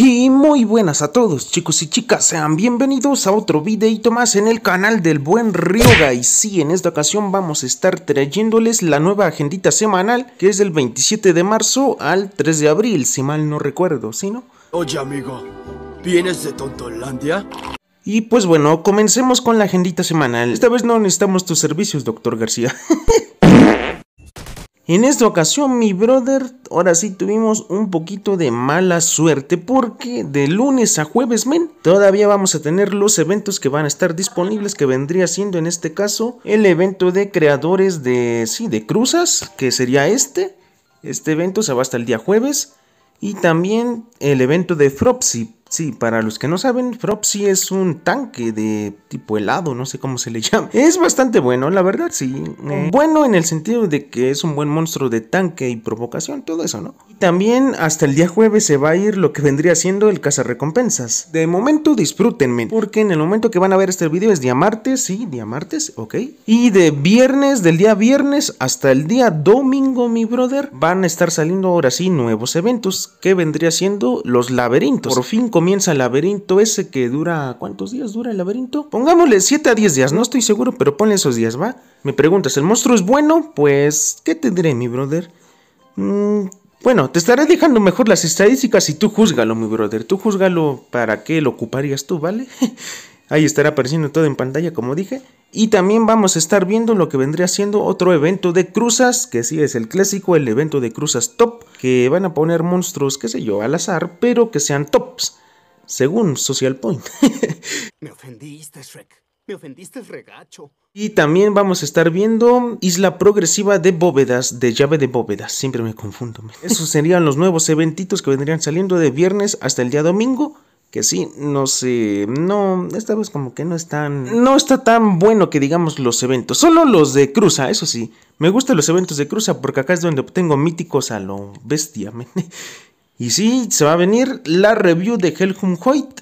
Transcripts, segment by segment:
Y muy buenas a todos chicos y chicas, sean bienvenidos a otro videito más en el canal del buen Ryoga y sí, en esta ocasión vamos a estar trayéndoles la nueva agendita semanal que es del 27 de marzo al 3 de abril, si mal no recuerdo, ¿sí no? Oye amigo, ¿vienes de Tontolandia? Y pues bueno, comencemos con la agendita semanal. Esta vez no necesitamos tus servicios, doctor García. En esta ocasión, mi brother, ahora sí tuvimos un poquito de mala suerte porque de lunes a jueves, men, todavía vamos a tener los eventos que van a estar disponibles, que vendría siendo en este caso el evento de creadores de, sí, de cruzas, que sería este. Este evento se va hasta el día jueves. Y también el evento de Fropsy, Sí, para los que no saben, Propsy es un tanque de tipo helado, no sé cómo se le llama. Es bastante bueno, la verdad, sí. bueno en el sentido de que es un buen monstruo de tanque y provocación, todo eso, ¿no? Y también hasta el día jueves se va a ir lo que vendría siendo el cazarrecompensas. De momento disfrútenme, porque en el momento que van a ver este video es día martes, sí, día martes, ok. Y de viernes, del día viernes hasta el día domingo, mi brother, van a estar saliendo ahora sí nuevos eventos, que vendría siendo los laberintos. Por fin comienza el laberinto ese que dura... ¿Cuántos días dura el laberinto? Pongámosle 7 a 10 días, no estoy seguro, pero ponle esos días, ¿va? Me preguntas, ¿el monstruo es bueno? Pues, ¿qué tendré, mi brother? Mm, bueno, te estaré dejando mejor las estadísticas y tú júzgalo, mi brother. Tú júzgalo para qué lo ocuparías tú, ¿vale? Ahí estará apareciendo todo en pantalla, como dije. Y también vamos a estar viendo lo que vendría siendo otro evento de cruzas, que sí es el clásico, el evento de cruzas top, que van a poner monstruos, qué sé yo, al azar, pero que sean tops según Social Point. Me ofendiste, Shrek. Me ofendiste el regacho. Y también vamos a estar viendo Isla Progresiva de Bóvedas, de llave de bóvedas. Siempre me confundo. Esos serían los nuevos eventitos que vendrían saliendo de viernes hasta el día domingo. Que sí, no sé, no, esta vez como que no están, no está tan bueno que digamos los eventos, solo los de Cruza, eso sí, me gustan los eventos de Cruza porque acá es donde obtengo míticos a lo bestia, Y sí, se va a venir la review de Helhum Hoyt.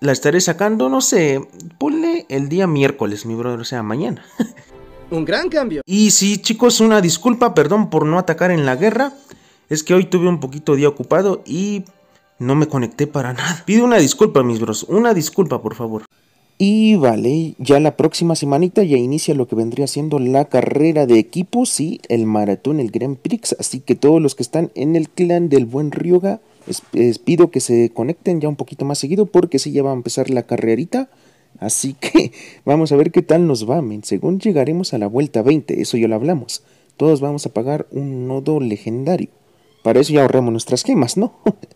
La estaré sacando, no sé, ponle el día miércoles, mi brother, o sea, mañana. Un gran cambio. Y sí, chicos, una disculpa, perdón por no atacar en la guerra. Es que hoy tuve un poquito de día ocupado y no me conecté para nada. Pido una disculpa, mis bros, una disculpa, por favor. Y vale, ya la próxima semanita ya inicia lo que vendría siendo la carrera de equipos y el maratón, el Grand Prix. Así que todos los que están en el clan del buen Ryoga, les, pido que se conecten ya un poquito más seguido porque sí ya va a empezar la carrerita. Así que vamos a ver qué tal nos va, men. Según llegaremos a la vuelta 20, eso ya lo hablamos. Todos vamos a pagar un nodo legendario. Para eso ya ahorramos nuestras gemas, ¿no?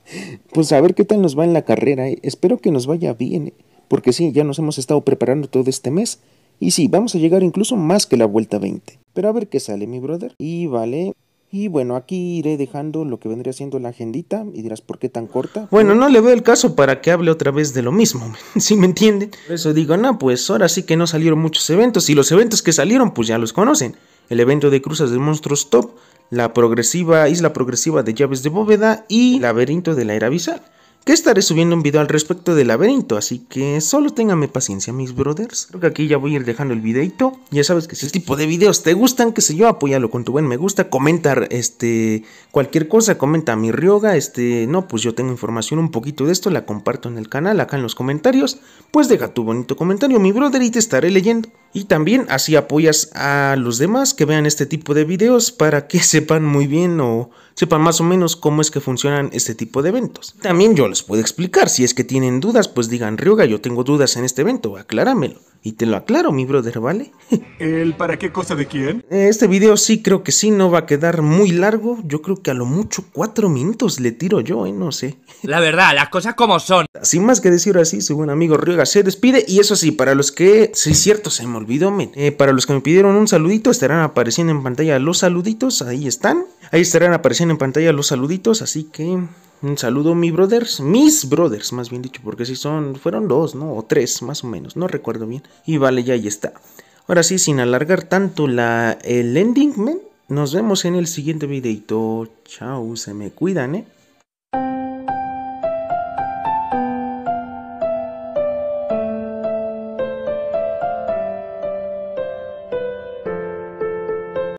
pues a ver qué tal nos va en la carrera. ¿eh? Espero que nos vaya bien. ¿eh? porque sí, ya nos hemos estado preparando todo este mes. Y sí, vamos a llegar incluso más que la vuelta 20. Pero a ver qué sale, mi brother. Y vale. Y bueno, aquí iré dejando lo que vendría siendo la agendita y dirás, ¿por qué tan corta? Bueno, pues no le veo el caso para que hable otra vez de lo mismo, si me entiende? Por eso digo, no, pues ahora sí que no salieron muchos eventos y los eventos que salieron pues ya los conocen. El evento de cruzas de monstruos top, la progresiva isla progresiva de llaves de bóveda y laberinto de la era bizarra que estaré subiendo un video al respecto del laberinto, así que solo ténganme paciencia mis brothers. Creo que aquí ya voy a ir dejando el videito. Ya sabes que si este tipo de videos te gustan, que sé yo, apóyalo con tu buen me gusta, comentar este cualquier cosa, comenta mi rioga, este, no, pues yo tengo información un poquito de esto, la comparto en el canal, acá en los comentarios, pues deja tu bonito comentario mi brother y te estaré leyendo y también así apoyas a los demás que vean este tipo de videos para que sepan muy bien o sepan más o menos cómo es que funcionan este tipo de eventos. También yo les puedo explicar, si es que tienen dudas, pues digan, Ryoga, yo tengo dudas en este evento, acláramelo. Y te lo aclaro, mi brother, ¿vale? ¿El para qué cosa de quién? Este video sí creo que sí, no va a quedar muy largo. Yo creo que a lo mucho cuatro minutos le tiro yo, ¿eh? No sé. La verdad, las cosas como son. Sin más que decir así, su buen amigo Ryoga se despide. Y eso sí, para los que, sí, cierto, se olvidó. Eh, para los que me pidieron un saludito, estarán apareciendo en pantalla los saluditos. Ahí están. Ahí estarán apareciendo en pantalla los saluditos. Así que un saludo, mi brothers. Mis brothers, más bien dicho, porque si son, fueron dos, ¿no? O tres, más o menos. No recuerdo bien. Y vale, ya ahí está. Ahora sí, sin alargar tanto la, el ending, men, nos vemos en el siguiente videito. Chao, se me cuidan, ¿eh?